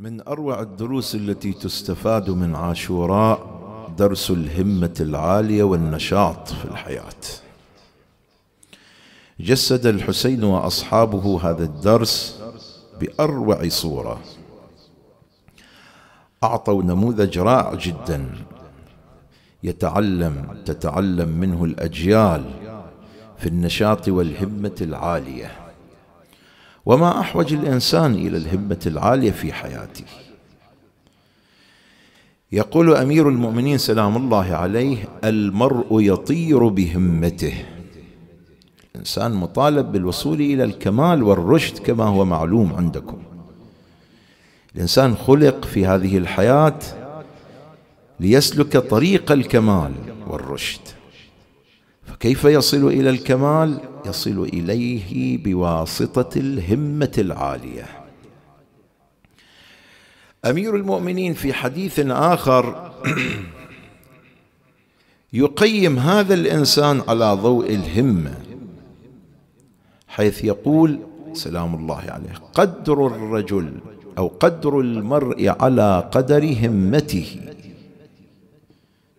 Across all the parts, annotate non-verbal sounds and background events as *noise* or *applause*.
من اروع الدروس التي تستفاد من عاشوراء درس الهمه العاليه والنشاط في الحياه جسد الحسين واصحابه هذا الدرس باروع صوره اعطوا نموذج رائع جدا يتعلم تتعلم منه الاجيال في النشاط والهمه العاليه وما احوج الانسان الى الهمه العاليه في حياته يقول امير المؤمنين سلام الله عليه المرء يطير بهمته الانسان مطالب بالوصول الى الكمال والرشد كما هو معلوم عندكم الانسان خلق في هذه الحياه ليسلك طريق الكمال والرشد فكيف يصل الى الكمال يصل اليه بواسطه الهمه العاليه امير المؤمنين في حديث اخر *clears throat* يقيم هذا الانسان على ضوء الهمه حيث يقول سلام الله عليه قدر الرجل او قدر المرء على قدر همته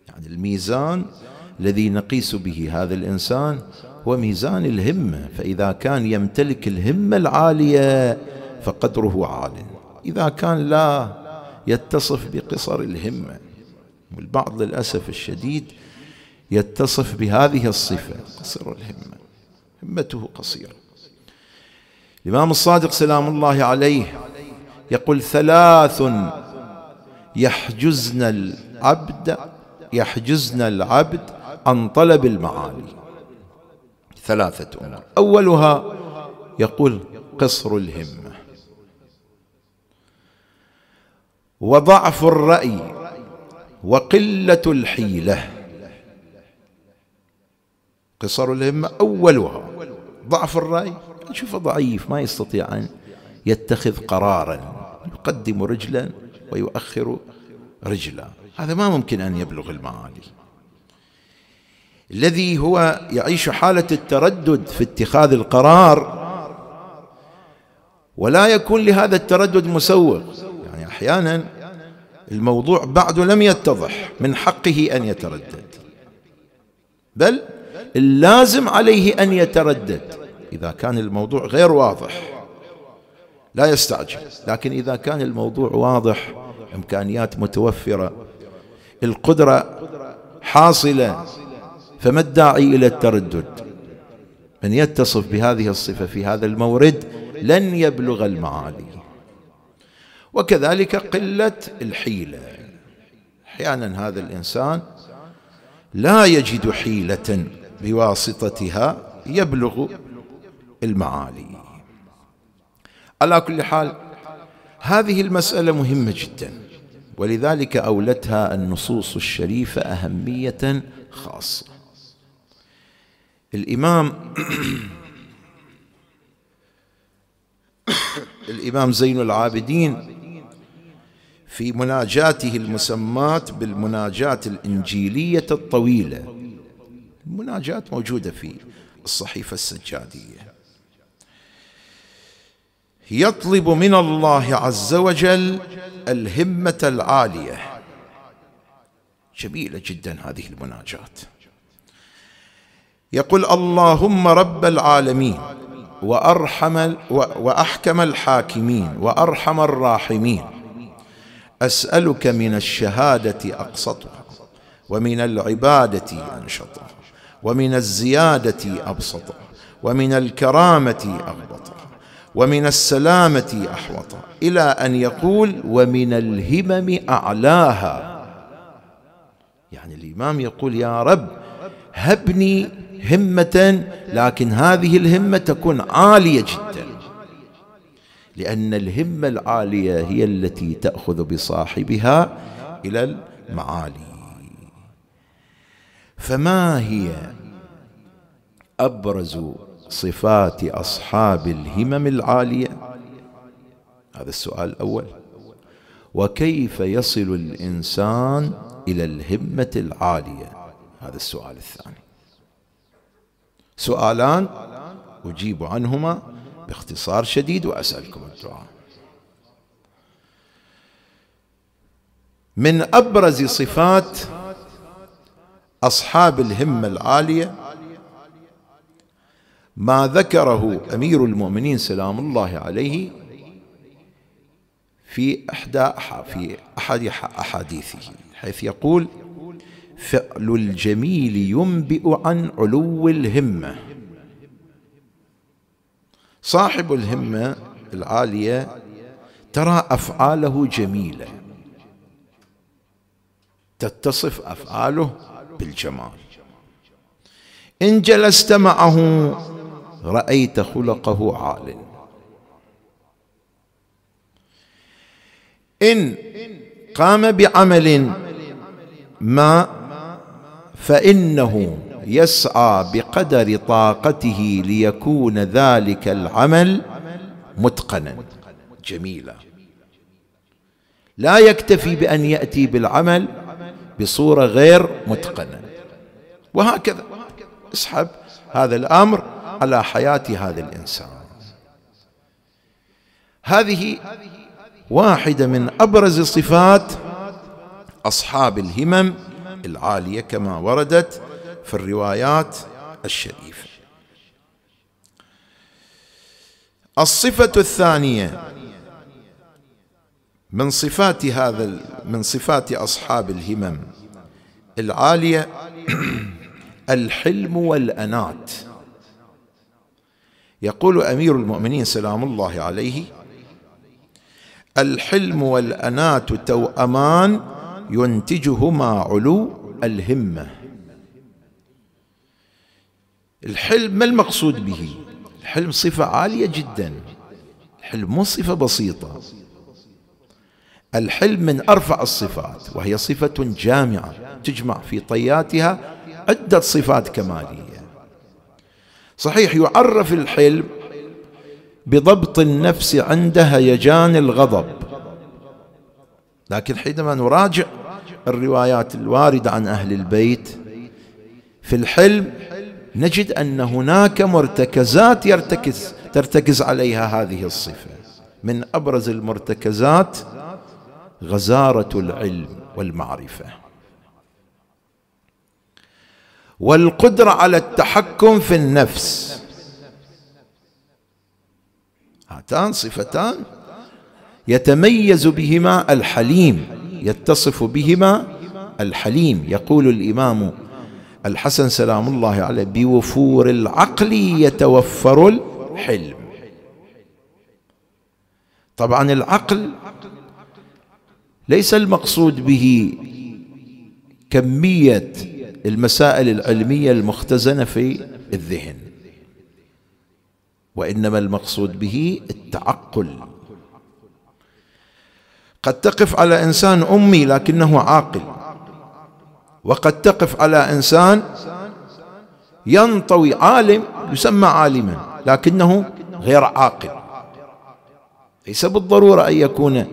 يعني الميزان الذي نقيس به هذا الانسان وميزان الهمة فإذا كان يمتلك الهمة العالية فقدره عال إذا كان لا يتصف بقصر الهمة والبعض للأسف الشديد يتصف بهذه الصفة قصر الهمة همته قصيرة الإمام الصادق سلام الله عليه يقول ثلاث يحجزن العبد يحجزن العبد عن طلب المعالي ثلاثة أمور نعم. أولها يقول قصر الهمة وضعف الرأي وقلة الحيلة قصر الهمة أولها ضعف الرأي نشوفه ضعيف ما يستطيع أن يتخذ قرارا يقدم رجلا ويؤخر رجلا هذا ما ممكن أن يبلغ المعالي الذي هو يعيش حالة التردد في اتخاذ القرار ولا يكون لهذا التردد مسوغ يعني أحيانا الموضوع بعد لم يتضح من حقه أن يتردد بل اللازم عليه أن يتردد إذا كان الموضوع غير واضح لا يستعجل لكن إذا كان الموضوع واضح إمكانيات متوفرة القدرة حاصلة فما الداعي إلى التردد من يتصف بهذه الصفة في هذا المورد لن يبلغ المعالي وكذلك قلة الحيلة أحيانا هذا الإنسان لا يجد حيلة بواسطتها يبلغ المعالي على كل حال هذه المسألة مهمة جدا ولذلك أولتها النصوص الشريفة أهمية خاصة الإمام الإمام زين العابدين في مناجاته المسماة بالمناجات الإنجيلية الطويلة مناجات موجودة في الصحيفة السجادية يطلب من الله عز وجل الهمة العالية جميلة جدا هذه المناجات يقول اللهم رب العالمين وأرحم وأحكم الحاكمين وأرحم الراحمين أسألك من الشهادة أقسطها ومن العبادة أنشطها ومن الزيادة أبسطها ومن الكرامة أغبطها ومن السلامة أحوطها إلى أن يقول ومن الهمم أعلاها يعني الإمام يقول يا رب هبني همة لكن هذه الهمة تكون عالية جدا لأن الهمة العالية هي التي تأخذ بصاحبها إلى المعالي فما هي أبرز صفات أصحاب الهمم العالية هذا السؤال الأول وكيف يصل الإنسان إلى الهمة العالية هذا السؤال الثاني سؤالان أجيب عنهما باختصار شديد وأسألكم الدعاء من أبرز صفات أصحاب الهمة العالية ما ذكره أمير المؤمنين سلام الله عليه في إحدى في أحد أحاديثه حيث يقول فعل الجميل ينبئ عن علو الهمه صاحب الهمه العاليه ترى افعاله جميله تتصف افعاله بالجمال ان جلست معه رايت خلقه عال ان قام بعمل ما فانه يسعى بقدر طاقته ليكون ذلك العمل متقنا جميلا لا يكتفي بان ياتي بالعمل بصوره غير متقنه وهكذا اسحب هذا الامر على حياه هذا الانسان هذه واحده من ابرز صفات اصحاب الهمم العالية كما وردت في الروايات الشريفة الصفة الثانية من صفات هذا من صفات أصحاب الهمم العالية *clears throat* الحلم والأنات يقول أمير المؤمنين سلام الله عليه الحلم والأنات توأمان ينتجهما علو الهمه الحلم ما المقصود به الحلم صفه عاليه جدا الحلم مو صفه بسيطه الحلم من ارفع الصفات وهي صفه جامعه تجمع في طياتها عده صفات كماليه صحيح يعرف الحلم بضبط النفس عند هيجان الغضب لكن حينما نراجع الروايات الواردة عن أهل البيت في الحلم نجد أن هناك مرتكزات يرتكز ترتكز عليها هذه الصفة من أبرز المرتكزات غزارة العلم والمعرفة والقدرة على التحكم في النفس هاتان صفتان يتميز بهما الحليم يتصف بهما الحليم يقول الإمام الحسن سلام الله عليه بوفور العقل يتوفر الحلم طبعا العقل ليس المقصود به كمية المسائل العلمية المختزنة في الذهن وإنما المقصود به التعقل قد تقف على انسان امي لكنه عاقل وقد تقف على انسان ينطوي عالم يسمى عالما لكنه غير عاقل ليس بالضروره ان يكون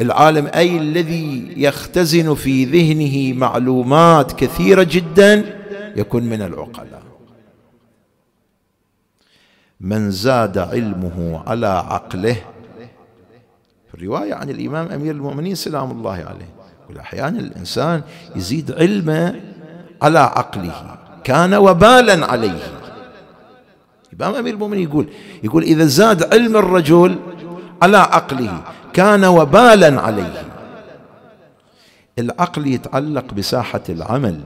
العالم اي الذي يختزن في ذهنه معلومات كثيره جدا يكون من العقلاء من زاد علمه على عقله الرواية عن الإمام أمير المؤمنين سلام الله عليه يقول أحيانا الإنسان يزيد علمه على عقله كان وبالا عليه الإمام أمير المؤمنين يقول يقول إذا زاد علم الرجل على عقله كان وبالا عليه العقل يتعلق بساحة العمل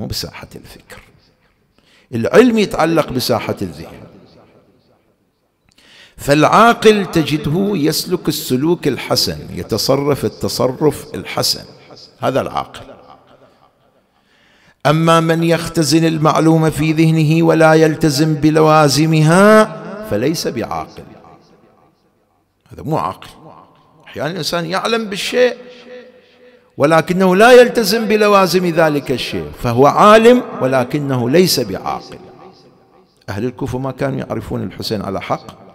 مو بساحة الفكر العلم يتعلق بساحة الذهن فالعاقل تجده يسلك السلوك الحسن يتصرف التصرف الحسن هذا العاقل اما من يختزن المعلومه في ذهنه ولا يلتزم بلوازمها فليس بعاقل هذا مو عاقل احيانا الانسان يعلم بالشيء ولكنه لا يلتزم بلوازم ذلك الشيء فهو عالم ولكنه ليس بعاقل أهل الكوفة ما كانوا يعرفون الحسين على حق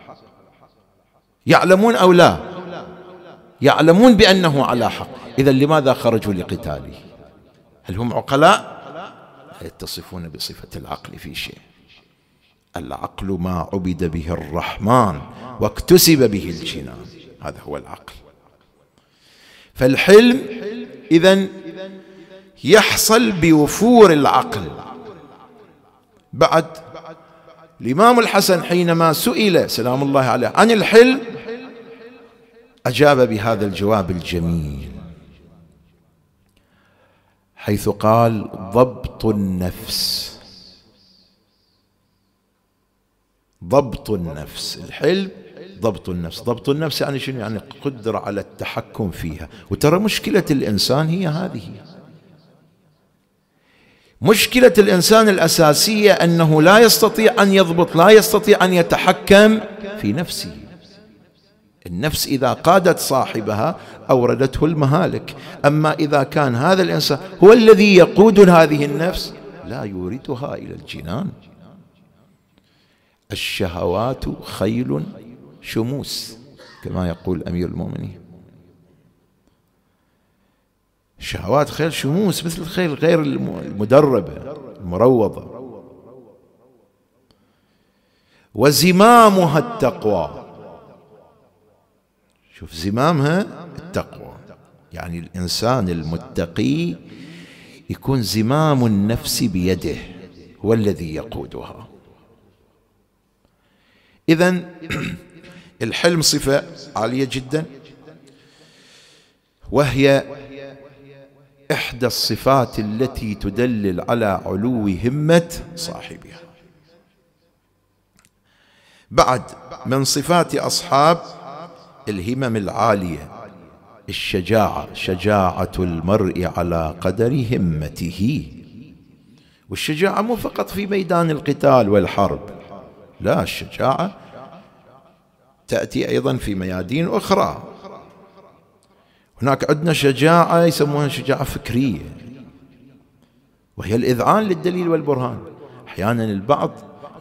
يعلمون أو لا يعلمون بأنه على حق إذا لماذا خرجوا لقتاله هل هم عقلاء لا يتصفون بصفة العقل في شيء العقل ما عبد به الرحمن واكتسب به الجنان هذا هو العقل فالحلم إذا يحصل بوفور العقل بعد الإمام الحسن حينما سئل سلام الله عليه عن الحلم أجاب بهذا الجواب الجميل حيث قال ضبط النفس ضبط النفس الحلم ضبط النفس ضبط النفس يعني شنو يعني قدرة على التحكم فيها وترى مشكلة الإنسان هي هذه مشكلة الإنسان الأساسية أنه لا يستطيع أن يضبط لا يستطيع أن يتحكم في نفسه النفس إذا قادت صاحبها أوردته المهالك أما إذا كان هذا الإنسان هو الذي يقود هذه النفس لا يوردها إلى الجنان الشهوات خيل شموس كما يقول أمير المؤمنين شهوات خيل شموس مثل الخيل غير المدربة المروضة وزمامها التقوى شوف زمامها التقوى يعني الإنسان المتقي يكون زمام النفس بيده هو الذي يقودها إذا *clears throat* الحلم صفة عالية جدا وهي إحدى الصفات التي تدلل على علو همة صاحبها بعد من صفات أصحاب الهمم العالية الشجاعة شجاعة المرء على قدر همته والشجاعة مو فقط في ميدان القتال والحرب لا الشجاعة تأتي أيضا في ميادين أخرى هناك عندنا شجاعة يسمونها شجاعة فكرية وهي الإذعان للدليل والبرهان أحيانا البعض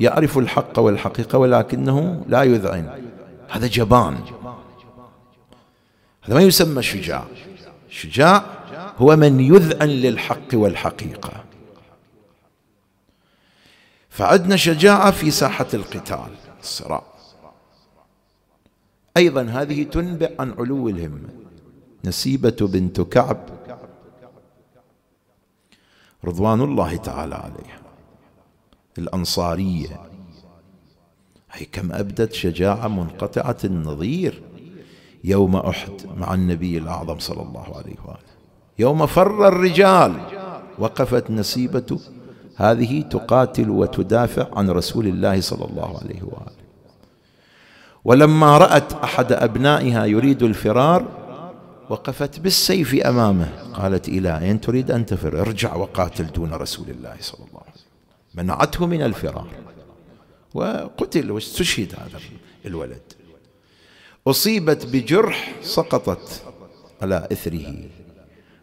يعرف الحق والحقيقة ولكنه لا يذعن هذا جبان هذا ما يسمى شجاع شجاع هو من يذعن للحق والحقيقة فعدنا شجاعة في ساحة القتال الصراع أيضا هذه تنبئ عن علو الهمة نسيبة بنت كعب رضوان الله تعالى عليها الأنصارية هي كم أبدت شجاعة منقطعة النظير يوم أحد مع النبي الأعظم صلى الله عليه وآله يوم فر الرجال وقفت نسيبة هذه تقاتل وتدافع عن رسول الله صلى الله عليه وآله ولما رأت أحد أبنائها يريد الفرار وقفت بالسيف أمامه قالت إلهي إن تريد أن تفر ارجع وقاتل دون رسول الله صلى الله عليه وسلم منعته من الفرار وقتل واستشهد هذا الولد أصيبت بجرح سقطت على إثره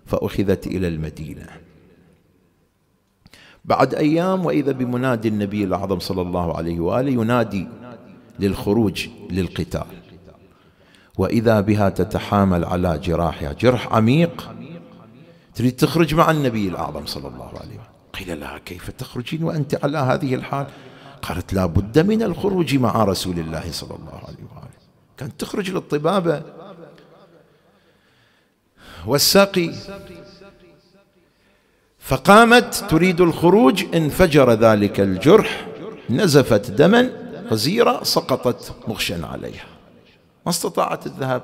فأخذت إلى المدينة بعد أيام وإذا بمنادي النبي الأعظم صلى الله عليه وآله ينادي للخروج للقتال وإذا بها تتحامل على جراحها جرح عميق تريد تخرج مع النبي الأعظم صلى الله عليه وسلم قيل لها كيف تخرجين وأنت على هذه الحال قالت لا بد من الخروج مع رسول الله صلى الله عليه وسلم كانت تخرج للطبابة والساقي فقامت تريد الخروج انفجر ذلك الجرح نزفت دما غزيرة سقطت مغشا عليها ما استطاعت الذهاب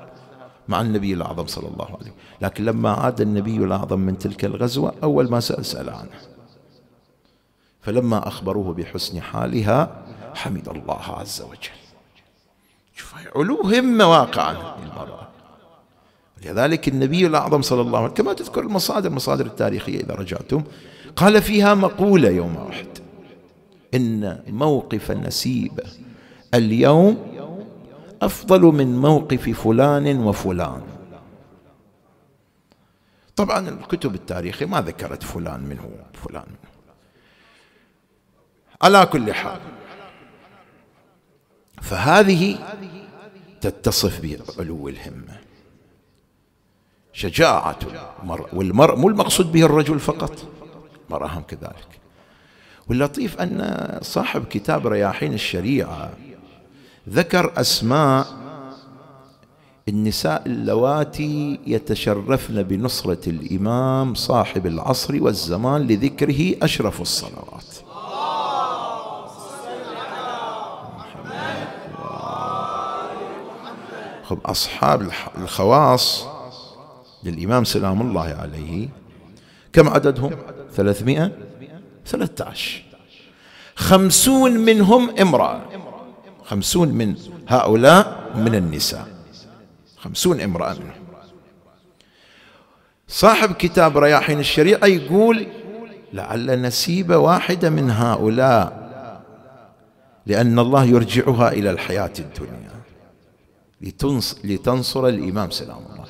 مع النبي الأعظم صلى الله عليه وسلم لكن لما عاد النبي الأعظم من تلك الغزوة أول ما سأل سأل عنها فلما أخبروه بحسن حالها حمد الله عز وجل شوف علو همة واقعا المرأة لذلك النبي الأعظم صلى الله عليه وسلم كما تذكر المصادر المصادر التاريخية إذا رجعتم قال فيها مقولة يوم واحد إن موقف نسيب اليوم أفضل من موقف فلان وفلان طبعا الكتب التاريخية ما ذكرت فلان منه فلان منه على كل حال فهذه تتصف بعلو الهمة شجاعة المرء والمرء مو المقصود به الرجل فقط المرأة هم كذلك واللطيف أن صاحب كتاب رياحين الشريعة ذكر أسماء النساء اللواتي يتشرفن بنصرة الإمام صاحب العصر والزمان لذكره أشرف الصلوات خب أصحاب الخواص للإمام سلام الله عليه كم عددهم ثلاثمائة ثلاثة عشر خمسون منهم امرأة خمسون من هؤلاء من النساء خمسون امرأة منهم صاحب كتاب رياحين الشريعة يقول لعل نسيبة واحدة من هؤلاء لأن الله يرجعها إلى الحياة الدنيا لتنصر الإمام سلام الله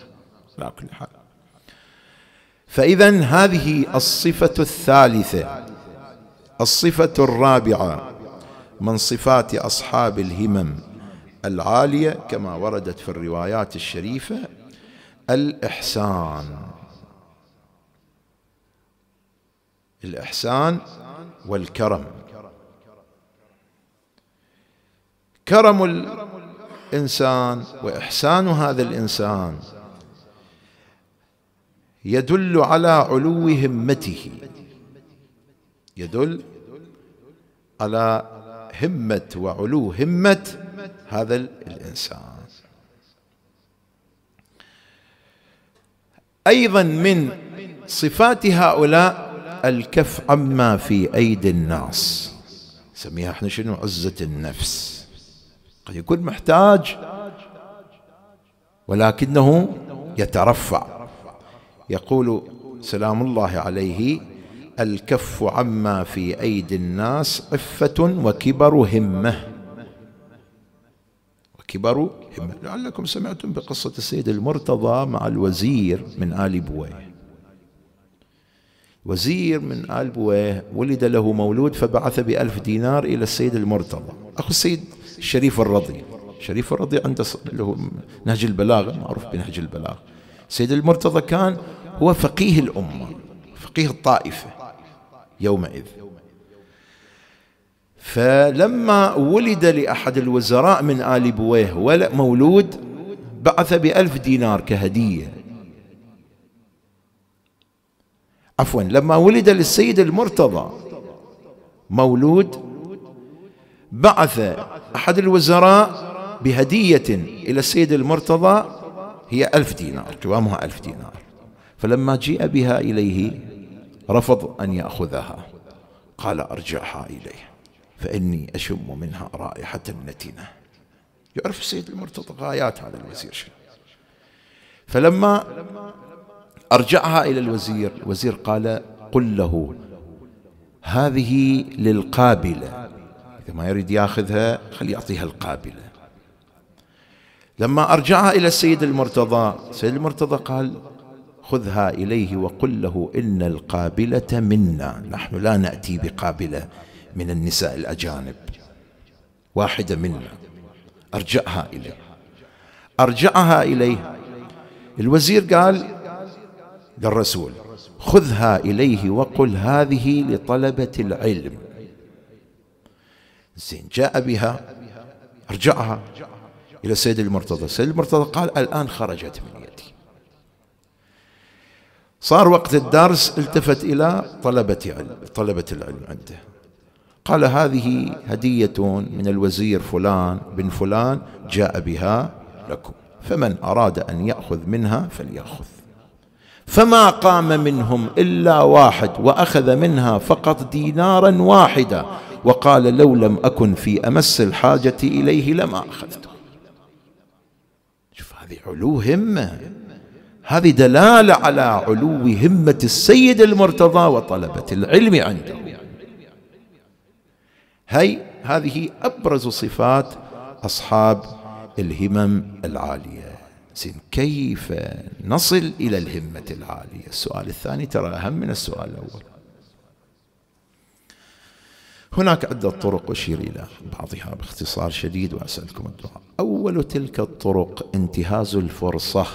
على كل حال فإذا هذه الصفة الثالثة الصفة الرابعة من صفات اصحاب الهمم العاليه كما وردت في الروايات الشريفه الاحسان الاحسان والكرم كرم الانسان واحسان هذا الانسان يدل على علو همته يدل على همة وعلو همة هذا الإنسان أيضا من صفات هؤلاء الكف عما في أيدي الناس نسميها احنا شنو عزة النفس قد يكون محتاج ولكنه يترفع يقول سلام الله عليه الكف عما في أيدي الناس عفة وكبر همة وكبر همة لعلكم سمعتم بقصة السيد المرتضى مع الوزير من آل بويه وزير من آل بويه ولد له مولود فبعث بألف دينار إلى السيد المرتضى أخو السيد الشريف الرضي الشريف الرضي عنده له نهج البلاغة معروف بنهج البلاغة السيد المرتضى كان هو فقيه الأمة فقيه الطائفة يومئذ فلما ولد لأحد الوزراء من آل بويه ولا مولود بعث بألف دينار كهدية عفوا لما ولد للسيد المرتضى مولود بعث أحد الوزراء بهدية إلى السيد المرتضى هي ألف دينار قوامها ألف دينار فلما جيء بها إليه رفض أن يأخذها قال أرجعها إليه فإني أشم منها رائحة نتنة يعرف السيد المرتضى غايات هذا الوزير شنو فلما أرجعها إلى الوزير الوزير قال قل له هذه للقابلة إذا ما يريد ياخذها خلي يعطيها القابلة لما أرجعها إلى السيد المرتضى السيد المرتضى قال خذها إليه وقل له إن القابلة منا نحن لا نأتي بقابلة من النساء الأجانب واحدة منا أرجعها إليه أرجعها إليه الوزير قال للرسول خذها إليه وقل هذه لطلبة العلم زين جاء بها أرجعها إلى سيد المرتضى سيد المرتضى قال الآن خرجت مني صار وقت الدرس التفت إلى طلبة علم طلبة العلم عنده قال هذه هدية من الوزير فلان بن فلان جاء بها لكم فمن أراد أن يأخذ منها فليأخذ فما قام منهم إلا واحد وأخذ منها فقط دينارا واحدا وقال لو لم أكن في أمس الحاجة إليه لما أخذته شوف هذه علو همة هذه دلالة على علو همة السيد المرتضى وطلبة العلم عنده هي هذه أبرز صفات أصحاب الهمم العالية زين كيف نصل إلى الهمة العالية السؤال الثاني ترى أهم من السؤال الأول هناك عدة طرق أشير إلى بعضها باختصار شديد وأسألكم الدعاء أول تلك الطرق انتهاز الفرصة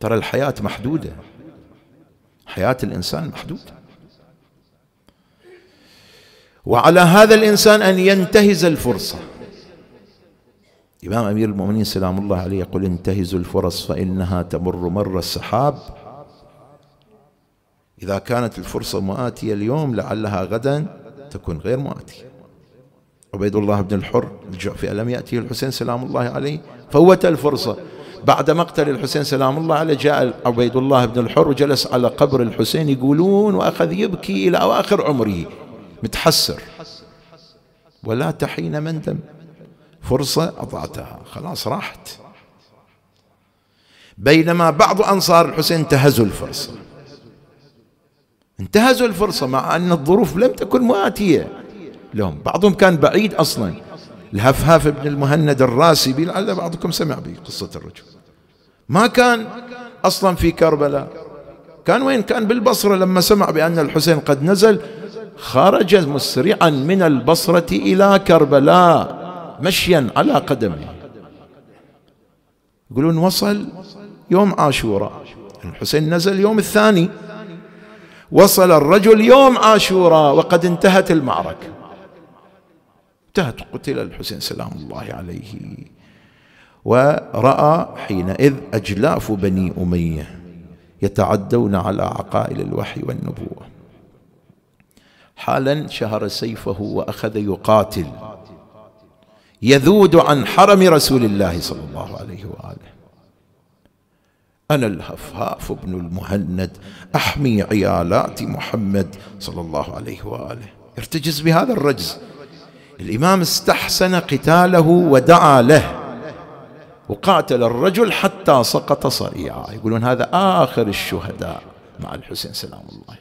ترى الحياة محدودة حياة الإنسان محدودة وعلى هذا الإنسان أن ينتهز الفرصة إمام أمير المؤمنين سلام الله عليه يقول انتهزوا الفرص فإنها تمر مر السحاب إذا كانت الفرصة مؤاتية اليوم لعلها غدا تكون غير مؤاتية عبيد الله بن الحر الجعفي ألم يأتي الحسين سلام الله عليه فوت الفرصة بعد مقتل الحسين سلام الله عليه جاء عبيد الله بن الحر وجلس على قبر الحسين يقولون وأخذ يبكي إلى أواخر عمره متحسر ولا تحين مندم فرصة أضعتها خلاص راحت بينما بعض أنصار الحسين انتهزوا الفرصة انتهزوا الفرصة مع أن الظروف لم تكن مؤاتية لهم بعضهم كان بعيد أصلا الهفهاف بن المهند الراسبي لعل بعضكم سمع بقصة الرجل ما كان أصلا في كربلاء كان وين كان بالبصرة لما سمع بأن الحسين قد نزل خرج مسرعا من البصرة إلى كربلاء مشيا على قدمه يقولون وصل يوم عاشوراء الحسين نزل يوم الثاني وصل الرجل يوم عاشوراء وقد انتهت المعركه انتهت قتل الحسين سلام الله عليه ورأى حينئذ أجلاف بني أمية يتعدون على عقائل الوحي والنبوة حالا شهر سيفه وأخذ يقاتل يذود عن حرم رسول الله صلى الله عليه وآله أنا الهفهاف بن المهند أحمي عيالات محمد صلى الله عليه وآله يرتجز بهذا الرجز الإمام استحسن قتاله ودعا له وقاتل الرجل حتى سقط صريعا يقولون هذا آخر الشهداء مع الحسين سلام الله عليه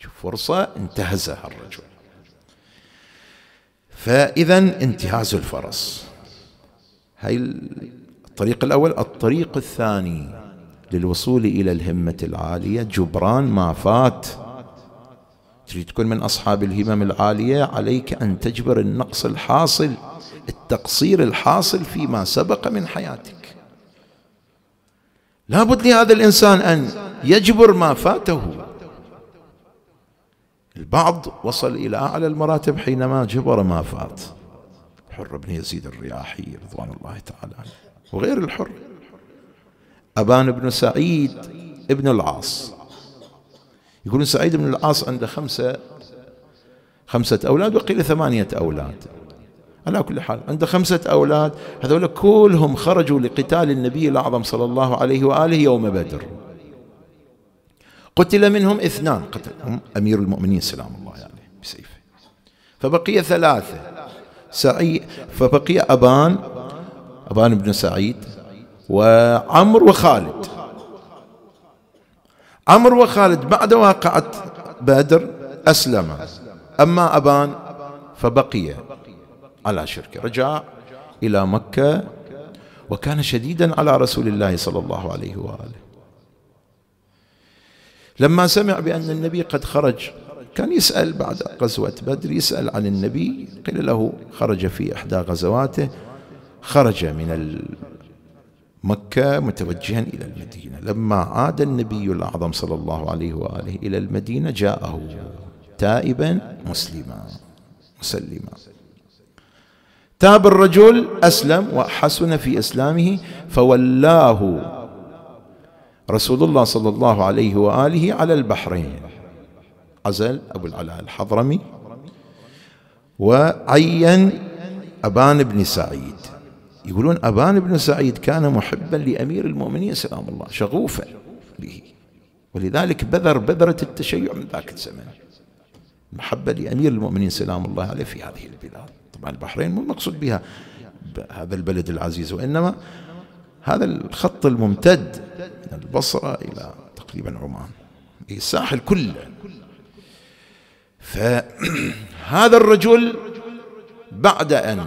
شوف فرصة انتهزها الرجل فإذا انتهاز الفرس هاي الطريق الأول الطريق الثاني للوصول إلى الهمة العالية جبران ما فات تريد تكون من أصحاب الهمم العالية عليك أن تجبر النقص الحاصل التقصير الحاصل فيما سبق من حياتك لابد لهذا الإنسان أن يجبر ما فاته البعض وصل إلى أعلى المراتب حينما جبر ما فات حر بن يزيد الرياحي رضوان الله تعالى وغير الحر أبان بن سعيد ابن العاص يقولون سعيد بن العاص عنده خمسة خمسة أولاد وقيل ثمانية أولاد على كل حال عنده خمسة أولاد هذول كلهم خرجوا لقتال النبي الأعظم صلى الله عليه وآله يوم بدر قتل منهم اثنان قتلهم أمير المؤمنين سلام الله عليه يعني بسيفه فبقي ثلاثة سعي فبقي أبان أبان بن سعيد وعمر وخالد عمر وخالد بعد واقعة بدر أسلم أما أبان فبقي على شركه رجع إلى مكة وكان شديدا على رسول الله صلى الله عليه وآله لما سمع بأن النبي قد خرج كان يسأل بعد غزوة بدر يسأل عن النبي قيل له خرج في إحدى غزواته خرج من مكة متوجها إلى المدينة لما عاد النبي الأعظم صلى الله عليه وآله إلى المدينة جاءه تائبا مسلما مسلما تاب الرجل أسلم وحسن في إسلامه فولاه رسول الله صلى الله عليه وآله على البحرين عزل أبو العلاء الحضرمي وعين أبان بن سعيد يقولون أبان بن سعيد كان محبا لأمير المؤمنين سلام الله شغوفا به ولذلك بذر بذرة التشيع من ذاك الزمن محبة لأمير المؤمنين سلام الله عليه في هذه البلاد طبعا البحرين مو المقصود بها هذا البلد العزيز وإنما هذا الخط الممتد من البصرة إلى تقريبا عمان إيه، الساحل كله فهذا الرجل بعد أن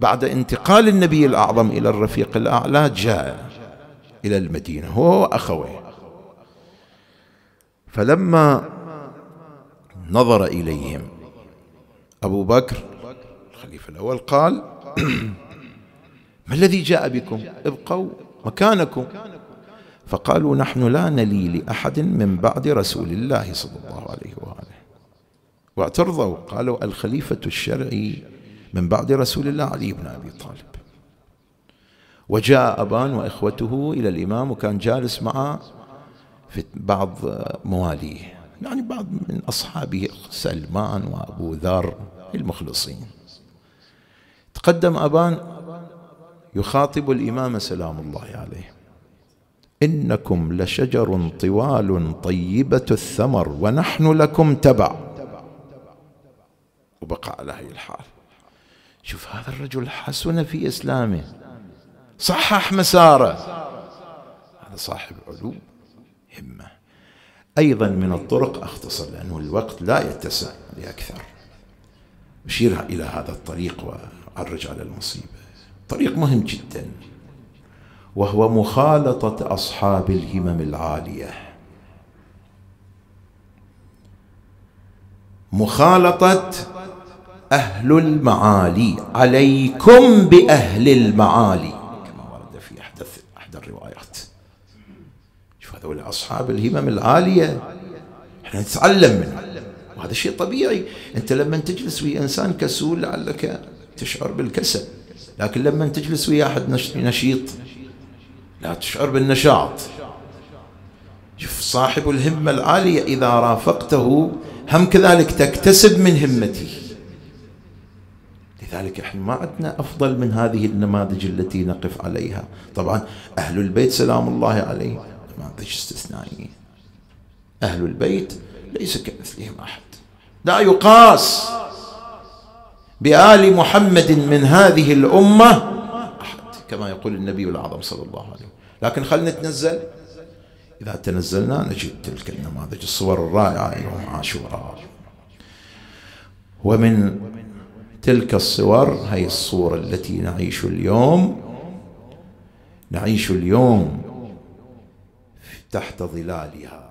بعد انتقال النبي الأعظم إلى الرفيق الأعلى جاء إلى المدينة هو وأخويه فلما نظر إليهم أبو بكر الخليفة الأول قال *clears throat* ما الذي جاء بكم ابقوا مكانكم فقالوا نحن لا نلي لأحد من بعد رسول الله صلى الله عليه وآله واعترضوا قالوا الخليفة الشرعي من بعد رسول الله علي بن أبي طالب وجاء أبان وإخوته إلى الإمام وكان جالس مع في بعض مواليه يعني بعض من أصحابه سلمان وأبو ذر المخلصين تقدم أبان يخاطب الإمام سلام الله عليه إنكم لشجر طوال طيبة الثمر ونحن لكم تبع وبقى على هذه الحال شوف هذا الرجل حسن في إسلامه صحح مساره هذا صاحب علو همة أيضا من الطرق أختصر لأنه الوقت لا يتسع لأكثر أشير إلى هذا الطريق وعرج على المصيبة طريق مهم جدا وهو مخالطة أصحاب الهمم العالية مخالطة أهل المعالي عليكم بأهل المعالي كما ورد في أحدث أحد الروايات شوف هذول أصحاب الهمم العالية احنا نتعلم منهم وهذا شيء طبيعي أنت لما تجلس ويا إنسان كسول لعلك تشعر بالكسل لكن لما تجلس ويا أحد نشيط لا تشعر بالنشاط شوف صاحب الهمة العالية إذا رافقته هم كذلك تكتسب من همته لذلك احنا ما عندنا افضل من هذه النماذج التي نقف عليها طبعا اهل البيت سلام الله عليهم نماذج استثنائيه اهل البيت ليس كمثلهم احد لا يقاس بآل محمد من هذه الأمة أحد كما يقول النبي الأعظم صلى الله عليه وسلم لكن خلنا نتنزل إذا تنزلنا نجد تلك النماذج الصور الرائعة يوم عاشوراء ومن تلك الصور هي الصورة التي نعيش اليوم نعيش اليوم تحت ظلالها